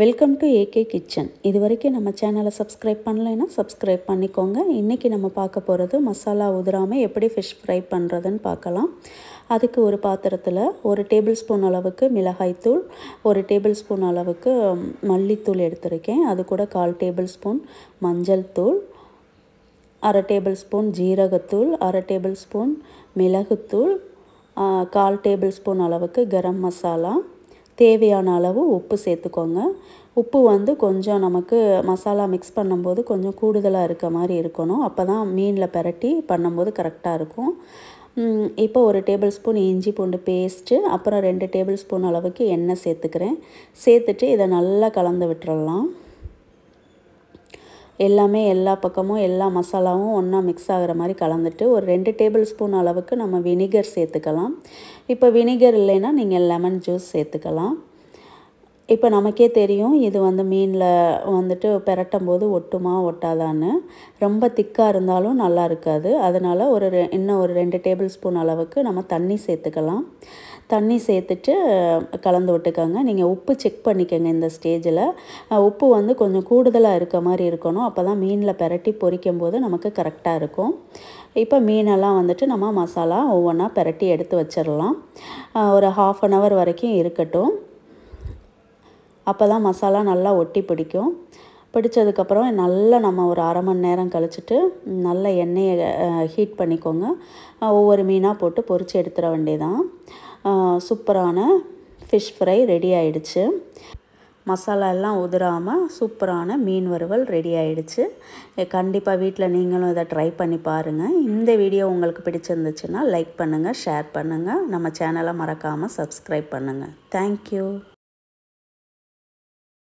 welcome to AK kitchen இது வரைக்கும் நம்ம சேனலை சப்ஸ்கிரைப் பண்ணலைன்னா சப்ஸ்கிரைப் பண்ணிக்கோங்க இன்றைக்கி நம்ம பார்க்க போகிறது மசாலா உதிராமல் எப்படி ஃபிஷ் ஃப்ரை பண்ணுறதுன்னு பார்க்கலாம் அதுக்கு ஒரு பாத்திரத்தில் ஒரு டேபிள் ஸ்பூன் அளவுக்கு மிளகாய்த்தூள் ஒரு டேபிள் ஸ்பூன் அளவுக்கு மல்லித்தூள் எடுத்திருக்கேன் அது கூட கால் டேபிள் ஸ்பூன் மஞ்சள் தூள் அரை டேபிள் ஸ்பூன் ஜீரகத்தூள் அரை டேபிள் ஸ்பூன் மிளகுத்தூள் கால் டேபிள் ஸ்பூன் அளவுக்கு கரம் மசாலா தேவையான அளவு உப்பு சேர்த்துக்கோங்க உப்பு வந்து கொஞ்சம் நமக்கு மசாலா மிக்ஸ் பண்ணும்போது கொஞ்சம் கூடுதலாக இருக்க மாதிரி இருக்கணும் அப்போ தான் மீனில் பெரட்டி பண்ணும்போது கரெக்டாக இருக்கும் இப்போ ஒரு டேபிள் ஸ்பூன் இஞ்சி பூண்டு பேஸ்ட்டு அப்புறம் ரெண்டு டேபிள் ஸ்பூன் அளவுக்கு எண்ணெய் சேர்த்துக்கிறேன் சேர்த்துட்டு இதை நல்லா கலந்து விட்டுறலாம் எல்லாமே எல்லா பக்கமும் எல்லா மசாலாவும் ஒன்றா மிக்ஸ் ஆகிற மாதிரி கலந்துட்டு ஒரு ரெண்டு டேபிள் ஸ்பூன் அளவுக்கு நம்ம வினிகர் சேர்த்துக்கலாம் இப்போ வினிகர் இல்லைன்னா நீங்கள் லெமன் ஜூஸ் சேர்த்துக்கலாம் இப்போ நமக்கே தெரியும் இது வந்து மீனில் வந்துட்டு பெரட்டும் போது ஒட்டுமா ஒட்டாதான்னு ரொம்ப திக்காக இருந்தாலும் நல்லா இருக்காது அதனால் ஒரு இன்னும் ஒரு ரெண்டு டேபிள் ஸ்பூன் அளவுக்கு நம்ம தண்ணி சேர்த்துக்கலாம் தண்ணி சேர்த்துட்டு கலந்து விட்டுக்கோங்க நீங்கள் உப்பு செக் பண்ணிக்கோங்க இந்த ஸ்டேஜில் உப்பு வந்து கொஞ்சம் கூடுதலாக இருக்க மாதிரி இருக்கணும் அப்போ தான் மீனில் பெரட்டி பொரிக்கும் போது நமக்கு கரெக்டாக இருக்கும் இப்போ மீனெல்லாம் வந்துட்டு நம்ம மசாலா ஒவ்வொன்றா பெரட்டி எடுத்து வச்சிடலாம் ஒரு ஹாஃப் அன் ஹவர் வரைக்கும் இருக்கட்டும் அப்போ தான் மசாலா நல்லா ஒட்டி பிடிக்கும் பிடிச்சதுக்கப்புறம் நல்லா நம்ம ஒரு அரை மணி நேரம் கழிச்சிட்டு நல்ல எண்ணெயை ஹீட் பண்ணிக்கோங்க ஒவ்வொரு மீனாக போட்டு பொறிச்சு எடுத்துட வேண்டியதான் சூப்பரான ஃபிஷ் ஃப்ரை ரெடி ஆயிடுச்சு மசாலா எல்லாம் உதிராமல் சூப்பரான மீன் வறுவல் ரெடி ஆயிடுச்சு கண்டிப்பாக வீட்டில் நீங்களும் இதை ட்ரை பண்ணி பாருங்கள் இந்த வீடியோ உங்களுக்கு பிடிச்சிருந்துச்சுன்னா லைக் பண்ணுங்கள் ஷேர் பண்ணுங்கள் நம்ம சேனலை மறக்காமல் சப்ஸ்கிரைப் பண்ணுங்கள் தேங்க்யூ